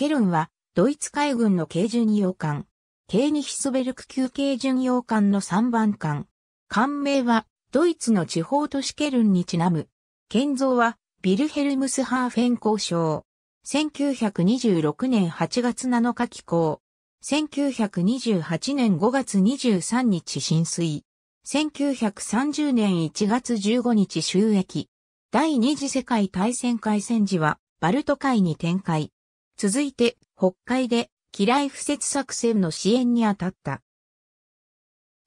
ケルンは、ドイツ海軍の軽巡洋艦、軽ニヒスベルク級軽巡洋艦の3番艦。艦名は、ドイツの地方都市ケルンにちなむ。建造は、ビルヘルムス・ハーフェン交渉。1926年8月7日寄港。1928年5月23日浸水。1930年1月15日収益。第二次世界大戦開戦時は、バルト海に展開。続いて、北海で、機雷敷設作戦の支援に当たった。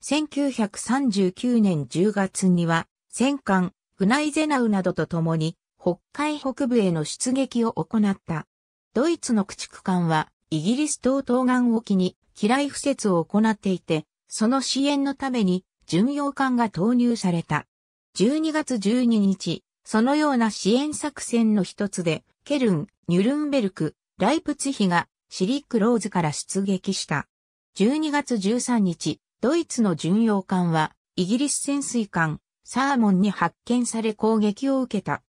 1939年10月には、戦艦、グナイゼナウなどと共に、北海北部への出撃を行った。ドイツの駆逐艦は、イギリス島東岸沖に、機雷敷設を行っていて、その支援のために、巡洋艦が投入された。12月12日、そのような支援作戦の一つで、ケルン、ニュルンベルク、ライプツヒがシリックローズから出撃した。12月13日、ドイツの巡洋艦は、イギリス潜水艦、サーモンに発見され攻撃を受けた。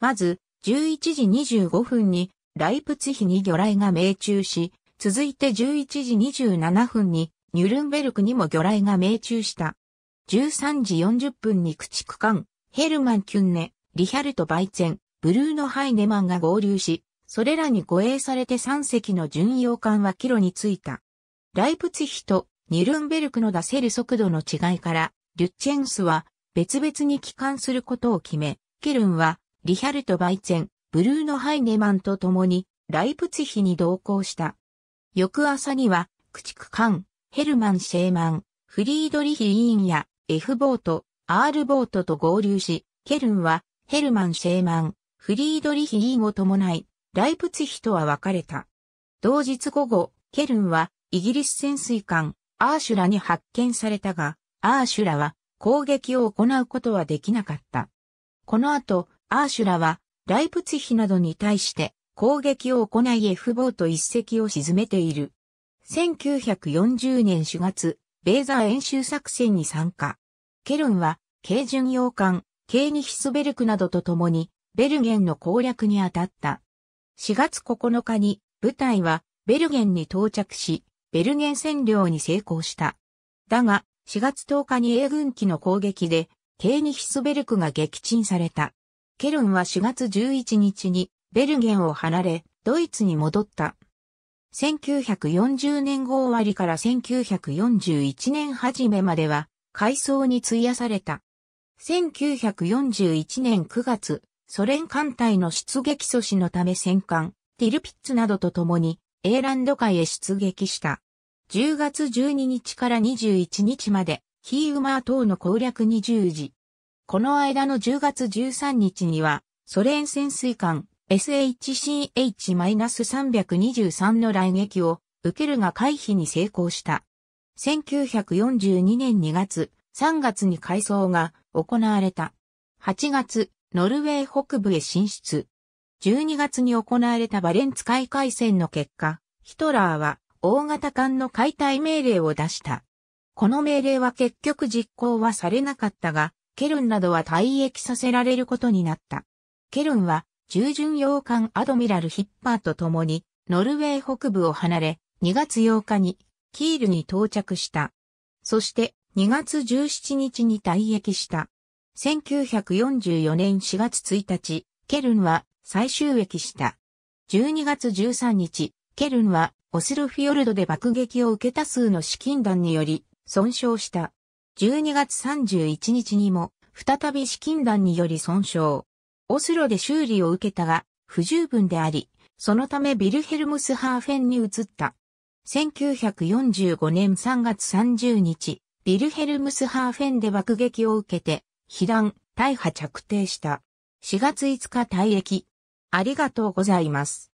まず、11時25分に、ライプツヒに魚雷が命中し、続いて11時27分に、ニュルンベルクにも魚雷が命中した。13時40分に駆逐艦、ヘルマン・キュンネ、リヒャルト・バイツェン、ブルーノ・ハイネマンが合流し、それらに護衛されて3隻の巡洋艦は帰路に着いた。ライプツヒとニルンベルクの出せる速度の違いから、リュッチェンスは別々に帰還することを決め、ケルンはリヒャルト・バイツェン、ブルーノ・ハイネマンと共にライプツヒに同行した。翌朝には、駆逐艦、ヘルマン・シェーマン、フリードリヒーンや F ボート、R ボートと合流し、ケルンはヘルマン・シェーマン、フリードリヒーンを伴い、ライプツヒとは別れた。同日午後、ケルンはイギリス潜水艦アーシュラに発見されたが、アーシュラは攻撃を行うことはできなかった。この後、アーシュラはライプツヒなどに対して攻撃を行い F ボート一隻を沈めている。1940年4月、ベーザー演習作戦に参加。ケルンは、軽巡洋艦、ケーニヒスベルクなどと共に、ベルゲンの攻略に当たった。4月9日に部隊はベルゲンに到着し、ベルゲン占領に成功した。だが、4月10日に英軍機の攻撃で、ケーニヒスベルクが撃沈された。ケルンは4月11日にベルゲンを離れ、ドイツに戻った。1940年号終わりから1941年初めまでは、改装に費やされた。1941年9月、ソ連艦隊の出撃阻止のため戦艦、ティルピッツなどと共に、エーランド海へ出撃した。10月12日から21日まで、ヒーウマー等の攻略に従事。この間の10月13日には、ソ連潜水艦 SHCH-323 の来撃を受けるが回避に成功した。1942年2月、3月に改装が行われた。8月、ノルウェー北部へ進出。12月に行われたバレンツ海海戦の結果、ヒトラーは大型艦の解体命令を出した。この命令は結局実行はされなかったが、ケルンなどは退役させられることになった。ケルンは従順洋艦アドミラルヒッパーと共にノルウェー北部を離れ、2月8日にキールに到着した。そして2月17日に退役した。1944年4月1日、ケルンは最終駅した。12月13日、ケルンはオスロフィヨルドで爆撃を受けた数の資金弾により損傷した。12月31日にも再び資金弾により損傷。オスロで修理を受けたが不十分であり、そのためビルヘルムスハーフェンに移った。1945年3月30日、ビルヘルムスハーフェンで爆撃を受けて被弾、大破着底した。4月5日退役。ありがとうございます。